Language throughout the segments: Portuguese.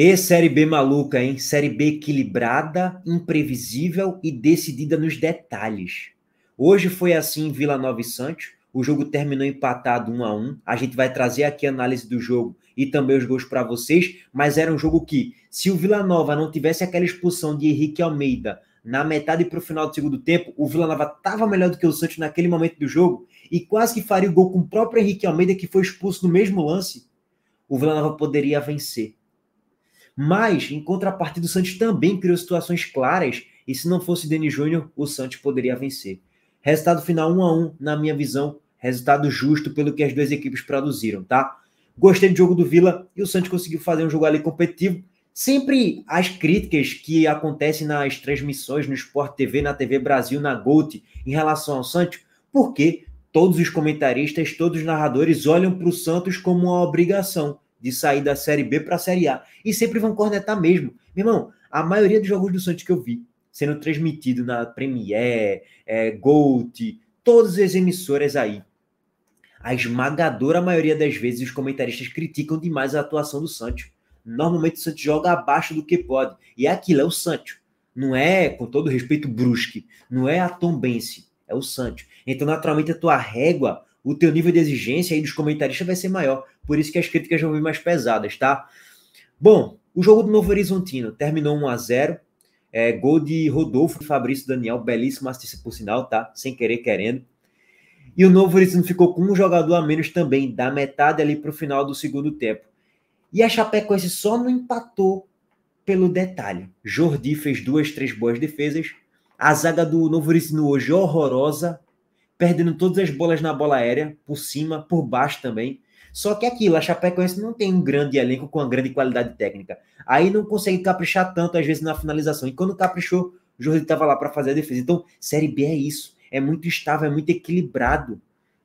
E Série B maluca, hein? Série B equilibrada, imprevisível e decidida nos detalhes. Hoje foi assim em Vila Nova e Santos. O jogo terminou empatado 1 a 1. A gente vai trazer aqui a análise do jogo e também os gols para vocês, mas era um jogo que se o Vila Nova não tivesse aquela expulsão de Henrique Almeida na metade para o final do segundo tempo, o Vila Nova estava melhor do que o Santos naquele momento do jogo e quase que faria o gol com o próprio Henrique Almeida que foi expulso no mesmo lance. O Vila Nova poderia vencer mas, em contrapartida, o Santos também criou situações claras e se não fosse Denis Júnior, o Santos poderia vencer. Resultado final 1 a 1 na minha visão, resultado justo pelo que as duas equipes produziram, tá? Gostei do jogo do Vila e o Santos conseguiu fazer um jogo ali competitivo. Sempre as críticas que acontecem nas transmissões no Sport TV, na TV Brasil, na Gold, em relação ao Santos, porque todos os comentaristas, todos os narradores olham para o Santos como uma obrigação de sair da Série B para a Série A. E sempre vão cornetar mesmo. Meu irmão, a maioria dos jogos do Santos que eu vi sendo transmitido na Premiere, é, Gold, todas as emissoras aí, a esmagadora maioria das vezes os comentaristas criticam demais a atuação do Santos. Normalmente o Santos joga abaixo do que pode. E é aquilo é o Santos. Não é, com todo respeito, Brusque. Não é a Tombense. É o Santos. Então, naturalmente, a tua régua o teu nível de exigência aí dos comentaristas vai ser maior. Por isso que as críticas vão vir mais pesadas, tá? Bom, o jogo do Novo Horizontino terminou 1 a 0 é, gol de Rodolfo e Fabrício Daniel, belíssimo assistência por sinal, tá? Sem querer, querendo. E o Novo Horizontino ficou com um jogador a menos também, da metade ali para o final do segundo tempo. E a Chapecoense só não empatou pelo detalhe. Jordi fez duas, três boas defesas. A zaga do Novo Horizontino hoje horrorosa, perdendo todas as bolas na bola aérea, por cima, por baixo também. Só que aquilo, a Chapecoense não tem um grande elenco com uma grande qualidade técnica. Aí não consegue caprichar tanto, às vezes, na finalização. E quando caprichou, o Jorge estava lá para fazer a defesa. Então, Série B é isso. É muito estável, é muito equilibrado.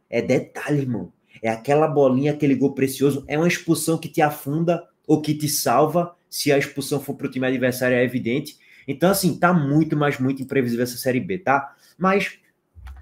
É detalhe, irmão. É aquela bolinha, aquele gol precioso. É uma expulsão que te afunda ou que te salva. Se a expulsão for para o time adversário, é evidente. Então, assim, tá muito, mas muito imprevisível essa Série B, tá? Mas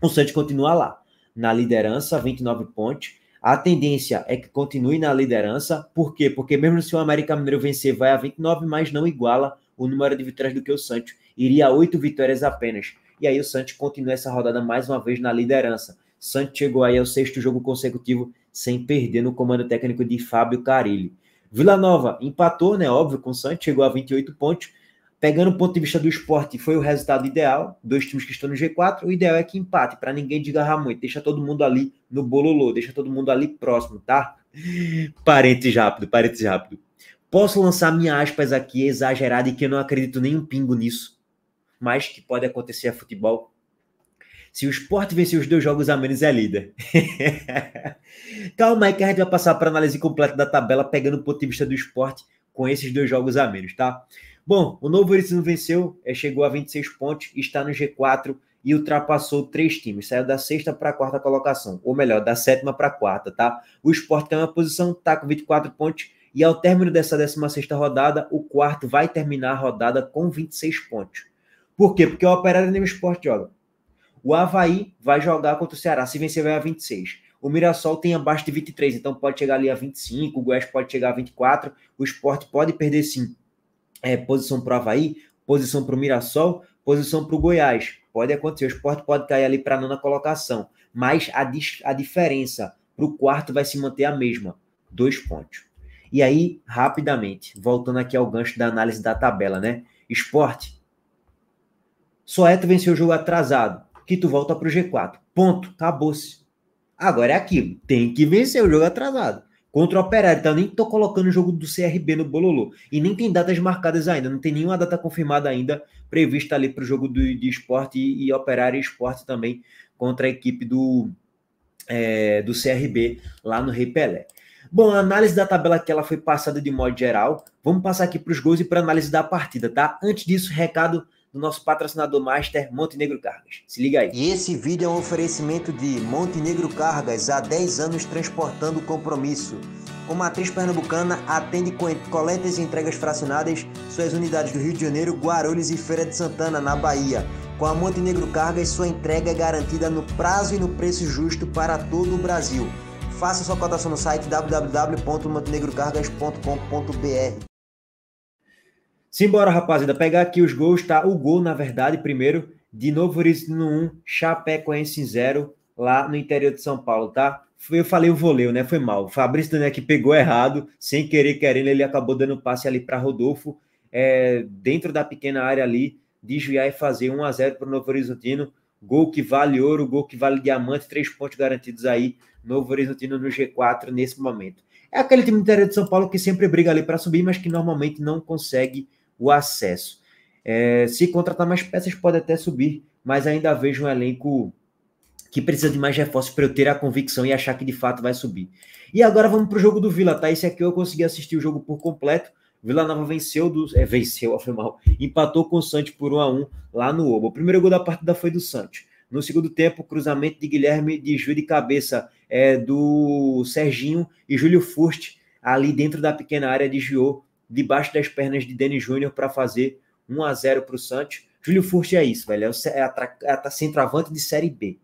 o Santos continua lá, na liderança, 29 pontos. A tendência é que continue na liderança. Por quê? Porque mesmo se o América Mineiro vencer, vai a 29, mas não iguala o número de vitórias do que o Santos. Iria a 8 vitórias apenas. E aí o Santos continua essa rodada mais uma vez na liderança. Santos chegou aí ao sexto jogo consecutivo sem perder no comando técnico de Fábio Carilli. Vila Nova empatou, né? Óbvio, com o Santos, chegou a 28 pontos, Pegando o ponto de vista do esporte, foi o resultado ideal. Dois times que estão no G4. O ideal é que empate, para ninguém desgarrar muito. Deixa todo mundo ali no bololô, deixa todo mundo ali próximo, tá? Parênteses rápido, parênteses rápido. Posso lançar minhas aspas aqui exagerada e que eu não acredito nem um pingo nisso, mas que pode acontecer a futebol. Se o esporte vencer os dois jogos a menos, é líder. Calma aí que a gente vai passar para análise completa da tabela, pegando o ponto de vista do esporte com esses dois jogos a menos, tá? Bom, o Novo Horizontino venceu, é, chegou a 26 pontos, está no G4 e ultrapassou três times. Saiu da sexta para a quarta colocação, ou melhor, da sétima para a quarta, tá? O Sport tem uma posição, tá com 24 pontos. E ao término dessa 16 rodada, o quarto vai terminar a rodada com 26 pontos. Por quê? Porque o Operário nem o Sport joga. O Havaí vai jogar contra o Ceará. Se vencer, vai a 26. O Mirassol tem abaixo de 23, então pode chegar ali a 25. O Goiás pode chegar a 24. O Sport pode perder sim é, posição para o Havaí, posição para o Mirassol, posição para o Goiás. Pode acontecer, o esporte pode cair ali para a nona colocação, mas a, a diferença para o quarto vai se manter a mesma, dois pontos. E aí, rapidamente, voltando aqui ao gancho da análise da tabela, né? Esporte. tu venceu o jogo atrasado, que tu volta para o G4. Ponto, acabou-se. Agora é aquilo, tem que vencer o jogo atrasado contra o Operário, tá? Nem estou colocando o jogo do CRB no bololô. E nem tem datas marcadas ainda, não tem nenhuma data confirmada ainda prevista ali para o jogo do, de esporte e, e Operário e Esporte também contra a equipe do, é, do CRB lá no Rei Pelé. Bom, a análise da tabela que ela foi passada de modo geral. Vamos passar aqui para os gols e para análise da partida, tá? Antes disso, recado do nosso patrocinador master Montenegro Cargas. Se liga aí. E esse vídeo é um oferecimento de Montenegro Cargas, há 10 anos transportando compromisso. Como atriz pernambucana, atende com coletas e entregas fracionadas suas unidades do Rio de Janeiro, Guarulhos e Feira de Santana, na Bahia. Com a Montenegro Cargas, sua entrega é garantida no prazo e no preço justo para todo o Brasil. Faça sua cotação no site www.montenegrocargas.com.br. Simbora, rapaziada. Pegar aqui os gols, tá? O gol, na verdade, primeiro, de Novo Horizontino 1, Chapecoense 0, lá no interior de São Paulo, tá? Eu falei o voleio, né? Foi mal. O Fabrício Que pegou errado, sem querer, querendo, ele acabou dando passe ali para Rodolfo, é, dentro da pequena área ali, de Juiá e fazer 1 a 0 para o Novo Horizontino. Gol que vale ouro, gol que vale diamante, três pontos garantidos aí, Novo Horizontino no G4 nesse momento. É aquele time do interior de São Paulo que sempre briga ali para subir, mas que normalmente não consegue o acesso. É, se contratar mais peças, pode até subir, mas ainda vejo um elenco que precisa de mais reforços para eu ter a convicção e achar que de fato vai subir. E agora vamos para o jogo do Vila, tá? Esse aqui eu consegui assistir o jogo por completo. Vila Nova venceu, do, é, venceu, foi mal, empatou com o Santos por 1 a 1 lá no Obo. O primeiro gol da partida foi do Santos. No segundo tempo, cruzamento de Guilherme de Júlio de cabeça é, do Serginho e Júlio Furst, ali dentro da pequena área, de desviou debaixo das pernas de Dani Júnior para fazer 1 a 0 para o Santos. Júlio Furt é isso, velho. É, é a, é centroavante de Série B.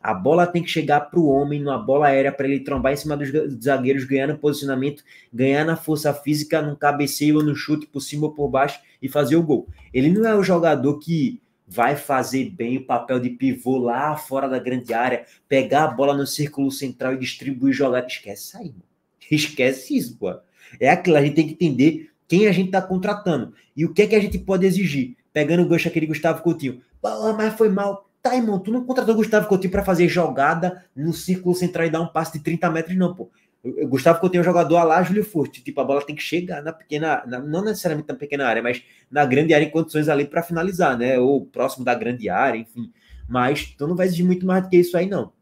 A bola tem que chegar para o homem numa bola aérea para ele trombar em cima dos zagueiros, ganhar no posicionamento, ganhar na força física, num cabeceio ou no chute por cima ou por baixo e fazer o gol. Ele não é o jogador que vai fazer bem o papel de pivô lá fora da grande área, pegar a bola no círculo central e distribuir jogada. Esquece aí, mano. Esquece isso, pô. É aquilo, a gente tem que entender quem a gente está contratando e o que é que a gente pode exigir. Pegando o gancho aquele Gustavo Coutinho. Pô, mas foi mal. Tá, irmão, tu não contratou o Gustavo Coutinho para fazer jogada no círculo central e dar um passe de 30 metros, não, pô. O Gustavo Coutinho é um jogador a lá, Júlio Furt. Tipo, a bola tem que chegar na pequena, na, não necessariamente na pequena área, mas na grande área em condições ali para finalizar, né? Ou próximo da grande área, enfim. Mas tu não vai exigir muito mais do que isso aí, não.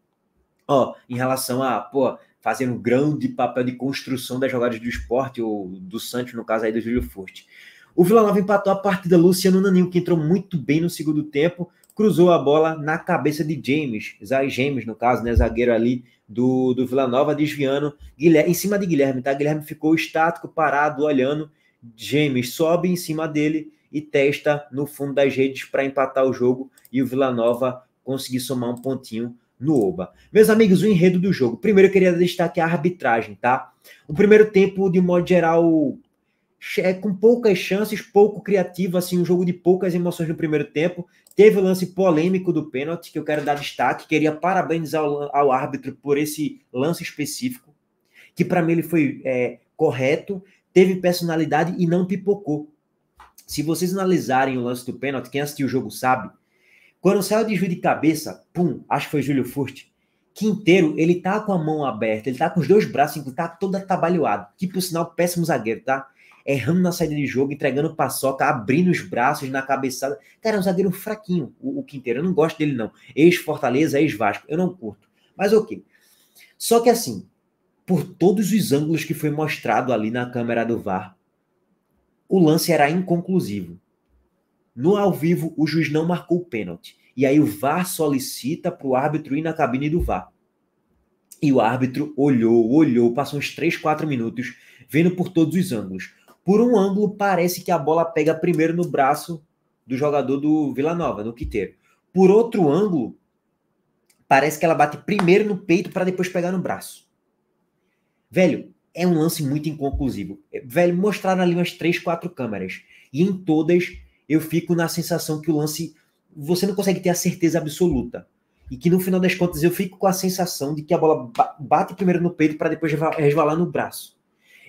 Ó, em relação a, pô, fazendo um grande papel de construção das jogadas do esporte, ou do Santos, no caso aí do Júlio Furte. O Vila Nova empatou a partida Luciano Naninho, que entrou muito bem no segundo tempo, cruzou a bola na cabeça de James, Zay James, no caso, né, zagueiro ali do, do Vila Nova, desviando Guilherme, em cima de Guilherme, tá? Guilherme ficou estático, parado, olhando. James sobe em cima dele e testa no fundo das redes para empatar o jogo e o Vila Nova conseguir somar um pontinho no Oba. Meus amigos, o enredo do jogo. Primeiro eu queria destacar a arbitragem, tá? O primeiro tempo, de modo geral, é com poucas chances, pouco criativo, assim, um jogo de poucas emoções no primeiro tempo. Teve o lance polêmico do pênalti, que eu quero dar destaque. Queria parabenizar ao, ao árbitro por esse lance específico, que para mim ele foi é, correto, teve personalidade e não pipocou. Se vocês analisarem o lance do pênalti, quem assistiu o jogo sabe, quando saiu de Ju de cabeça, pum, acho que foi Júlio Furt, Quinteiro, ele tá com a mão aberta, ele tá com os dois braços, ele assim, tá todo atabalhoado. Que por sinal, péssimo zagueiro, tá? Errando na saída de jogo, entregando paçoca, abrindo os braços na cabeçada. Cara, é um zagueiro fraquinho, o, o Quinteiro. Eu não gosto dele, não. Ex-Fortaleza, ex-Vasco. Eu não curto. Mas ok. Só que assim, por todos os ângulos que foi mostrado ali na câmera do VAR, o lance era inconclusivo. No ao vivo, o juiz não marcou o pênalti. E aí o VAR solicita para o árbitro ir na cabine do VAR. E o árbitro olhou, olhou, passou uns 3, 4 minutos, vendo por todos os ângulos. Por um ângulo, parece que a bola pega primeiro no braço do jogador do Vila Nova, no Quiteiro. Por outro ângulo, parece que ela bate primeiro no peito para depois pegar no braço. Velho, é um lance muito inconclusivo. Velho, mostraram ali umas 3, 4 câmeras. E em todas eu fico na sensação que o lance você não consegue ter a certeza absoluta. E que no final das contas eu fico com a sensação de que a bola bate primeiro no peito para depois resvalar no braço.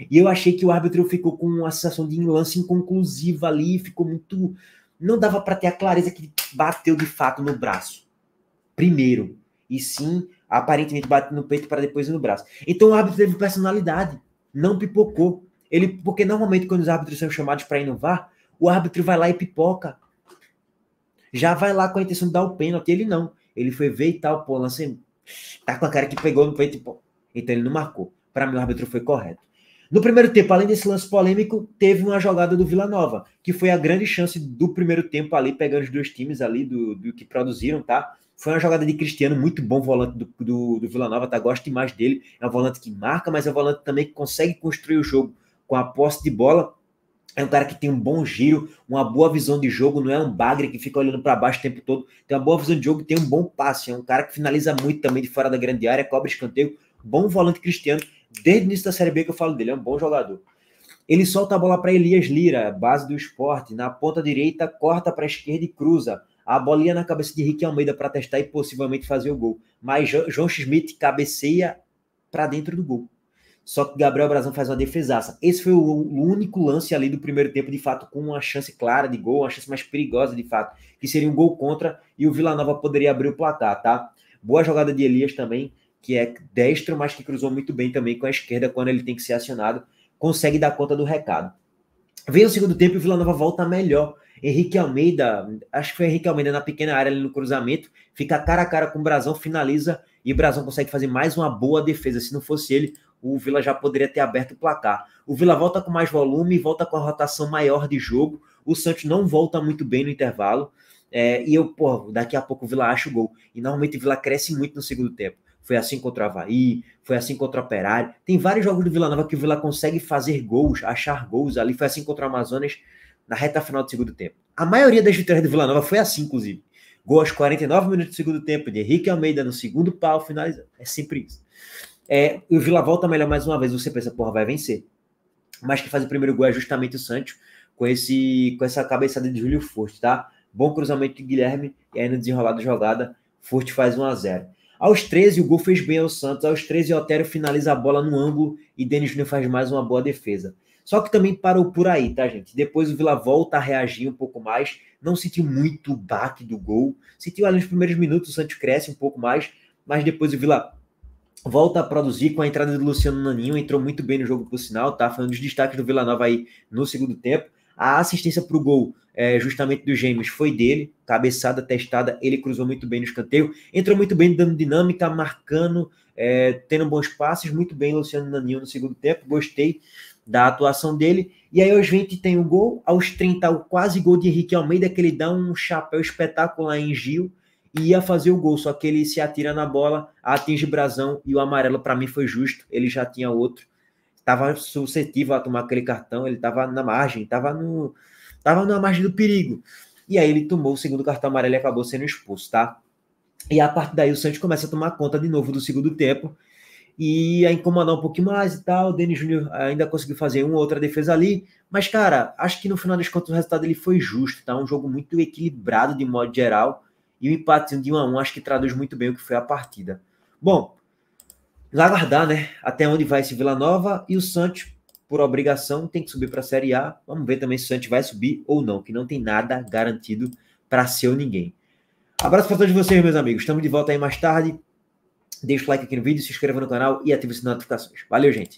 E eu achei que o árbitro ficou com uma sensação de lance inconclusiva ali, ficou muito. Não dava para ter a clareza que bateu de fato no braço. Primeiro. E sim, aparentemente bate no peito para depois no braço. Então o árbitro teve personalidade, não pipocou. Ele, porque normalmente quando os árbitros são chamados para inovar, o árbitro vai lá e pipoca. Já vai lá com a intenção de dar o pênalti. Ele não. Ele foi ver e tal, pô, lance. Tá com a cara que pegou no peito. Pô. Então ele não marcou. Para mim, o árbitro foi correto. No primeiro tempo, além desse lance polêmico, teve uma jogada do Vila Nova, que foi a grande chance do primeiro tempo ali, pegando os dois times ali, do, do que produziram, tá? Foi uma jogada de Cristiano, muito bom volante do, do, do, Vila Nova, tá? Gosto demais dele. É um volante que marca, mas é um volante também que consegue construir o jogo com a posse de bola é um cara que tem um bom giro, uma boa visão de jogo, não é um bagre que fica olhando para baixo o tempo todo. Tem uma boa visão de jogo e tem um bom passe. É um cara que finaliza muito também de fora da grande área, cobre escanteio. Bom volante cristiano. Desde o início da Série B que eu falo dele, é um bom jogador. Ele solta a bola para Elias Lira, base do esporte. Na ponta direita, corta para a esquerda e cruza. A bolinha na cabeça de Rick Almeida para testar e possivelmente fazer o gol. Mas João Schmidt cabeceia para dentro do gol. Só que Gabriel Brazão faz uma defesaça. Esse foi o único lance ali do primeiro tempo, de fato, com uma chance clara de gol, uma chance mais perigosa, de fato, que seria um gol contra e o Vila Nova poderia abrir o placar, tá? Boa jogada de Elias também, que é destro, mas que cruzou muito bem também com a esquerda quando ele tem que ser acionado, consegue dar conta do recado. Vem o segundo tempo e o Vila Nova volta melhor. Henrique Almeida, acho que foi Henrique Almeida na pequena área ali no cruzamento, fica cara a cara com o Brazão, finaliza e o Brazão consegue fazer mais uma boa defesa. Se não fosse ele, o Vila já poderia ter aberto o placar. O Vila volta com mais volume, volta com a rotação maior de jogo. O Santos não volta muito bem no intervalo. É, e eu, pô, daqui a pouco o Vila acha o gol. E normalmente o Vila cresce muito no segundo tempo. Foi assim contra o Havaí, foi assim contra o Operário. Tem vários jogos do Vila Nova que o Vila consegue fazer gols, achar gols ali. Foi assim contra o Amazonas na reta final do segundo tempo. A maioria das vitórias do Vila Nova foi assim, inclusive. Gol aos 49 minutos do segundo tempo, de Henrique Almeida no segundo pau, finalizando. É sempre isso. É, e o Vila volta melhor mais uma vez, você pensa, porra, vai vencer. Mas que faz o primeiro gol é justamente o Santos, com, esse, com essa cabeçada de Júlio Furt, tá? Bom cruzamento de Guilherme, e aí no desenrolar da jogada, Furt faz 1 a 0 Aos 13, o gol fez bem ao Santos. Aos 13, o Otério finaliza a bola no ângulo e Denis Júnior faz mais uma boa defesa. Só que também parou por aí, tá, gente? Depois o Vila volta a reagir um pouco mais, não sentiu muito o baque do gol, sentiu ali nos primeiros minutos, o Santos cresce um pouco mais, mas depois o Vila volta a produzir com a entrada do Luciano Naninho, entrou muito bem no jogo por sinal, tá? Foi um dos destaques do Vila Nova aí no segundo tempo. A assistência para o gol, é, justamente dos Gêmeos, foi dele, cabeçada testada, ele cruzou muito bem no escanteio, entrou muito bem dando dinâmica, marcando, é, tendo bons passes, muito bem Luciano Naninho no segundo tempo, gostei da atuação dele. E aí aos 20 tem o gol, aos 30 o quase gol de Henrique Almeida, que ele dá um chapéu espetacular em Gil, e ia fazer o gol, só que ele se atira na bola, atinge brasão e o amarelo para mim foi justo, ele já tinha outro. Estava suscetível a tomar aquele cartão, ele estava na margem, estava no tava na margem do perigo. E aí ele tomou o segundo cartão amarelo e acabou sendo expulso, tá? E a partir daí o Santos começa a tomar conta de novo do segundo tempo e a incomodar um pouquinho mais e tal. O Denis Júnior ainda conseguiu fazer uma outra defesa ali, mas cara, acho que no final das contas o resultado ele foi justo, tá? Um jogo muito equilibrado de modo geral e o empate de 1 a 1 acho que traduz muito bem o que foi a partida. Bom, lá aguardar, né? Até onde vai esse Vila Nova e o Santos, por obrigação, tem que subir para a Série A. Vamos ver também se o Santos vai subir ou não, que não tem nada garantido para seu ninguém. Abraço para todos vocês, meus amigos. Estamos de volta aí mais tarde. Deixa o like aqui no vídeo, se inscreva no canal e ative as notificações. Valeu, gente!